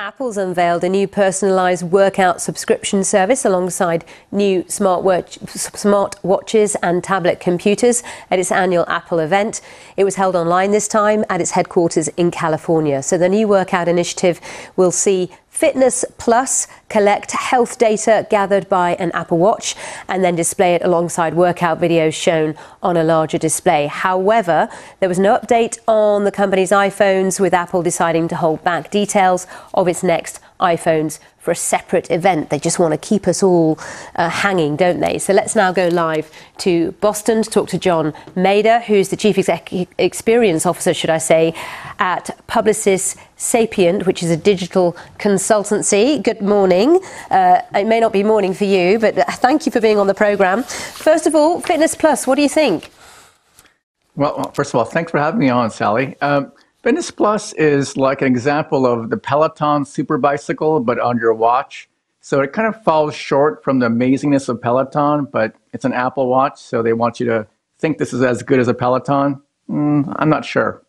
Apple's unveiled a new personalised workout subscription service alongside new smart, watch, smart watches and tablet computers at its annual Apple event. It was held online this time at its headquarters in California. So the new workout initiative will see Fitness Plus collect health data gathered by an Apple Watch and then display it alongside workout videos shown on a larger display. However, there was no update on the company's iPhones, with Apple deciding to hold back details of its next iPhone's for a separate event. They just want to keep us all uh, hanging, don't they? So let's now go live to Boston to talk to John Mader, who's the Chief Exec- Experience Officer, should I say, at Publicis Sapient, which is a digital consultancy. Good morning. Uh, it may not be morning for you, but uh, thank you for being on the programme. First of all, Fitness Plus, what do you think? Well, first of all, thanks for having me on, Sally. Um, Fitness Plus is like an example of the Peloton super bicycle, but on your watch. So it kind of falls short from the amazingness of Peloton, but it's an Apple Watch, so they want you to think this is as good as a Peloton. Mm, I'm not sure.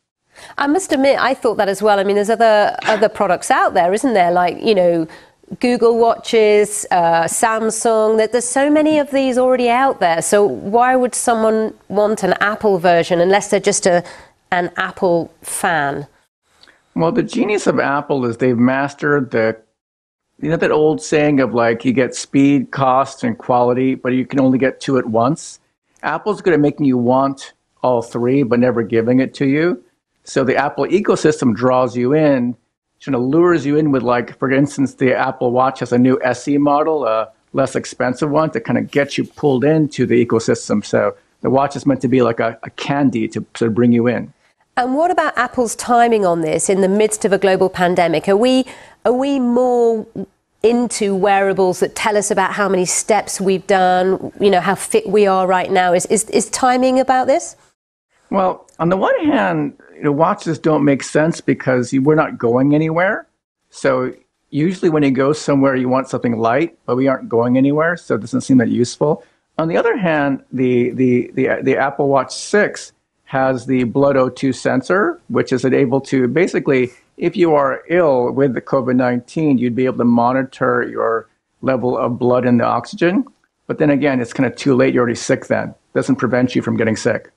I must admit, I thought that as well. I mean, there's other other products out there, isn't there? Like you know, Google watches, uh, Samsung. That there's so many of these already out there. So why would someone want an Apple version unless they're just a an Apple fan? Well, the genius of Apple is they've mastered the you know that old saying of like you get speed, cost, and quality, but you can only get two at once. Apple's good at making you want all three, but never giving it to you. So the Apple ecosystem draws you in, kind of lures you in with like, for instance, the Apple Watch has a new SE model, a less expensive one, to kind of get you pulled into the ecosystem. So the watch is meant to be like a, a candy to, sort of bring you in. And what about Apple's timing on this in the midst of a global pandemic? Are we are we more into wearables that tell us about how many steps we've done, you know, how fit we are right now? Is is, is timing about this? Well, on the one hand, you know, watches don't make sense because you, we're not going anywhere. So usually when you go somewhere, you want something light, but we aren't going anywhere, so it doesn't seem that useful. On the other hand, the the the, the Apple Watch Six has the blood O2 sensor, which is able to basically, if you are ill with the COVID 19, you'd be able to monitor your level of blood and the oxygen. But then again, it's kind of too late. You're already sick then. It doesn't prevent you from getting sick.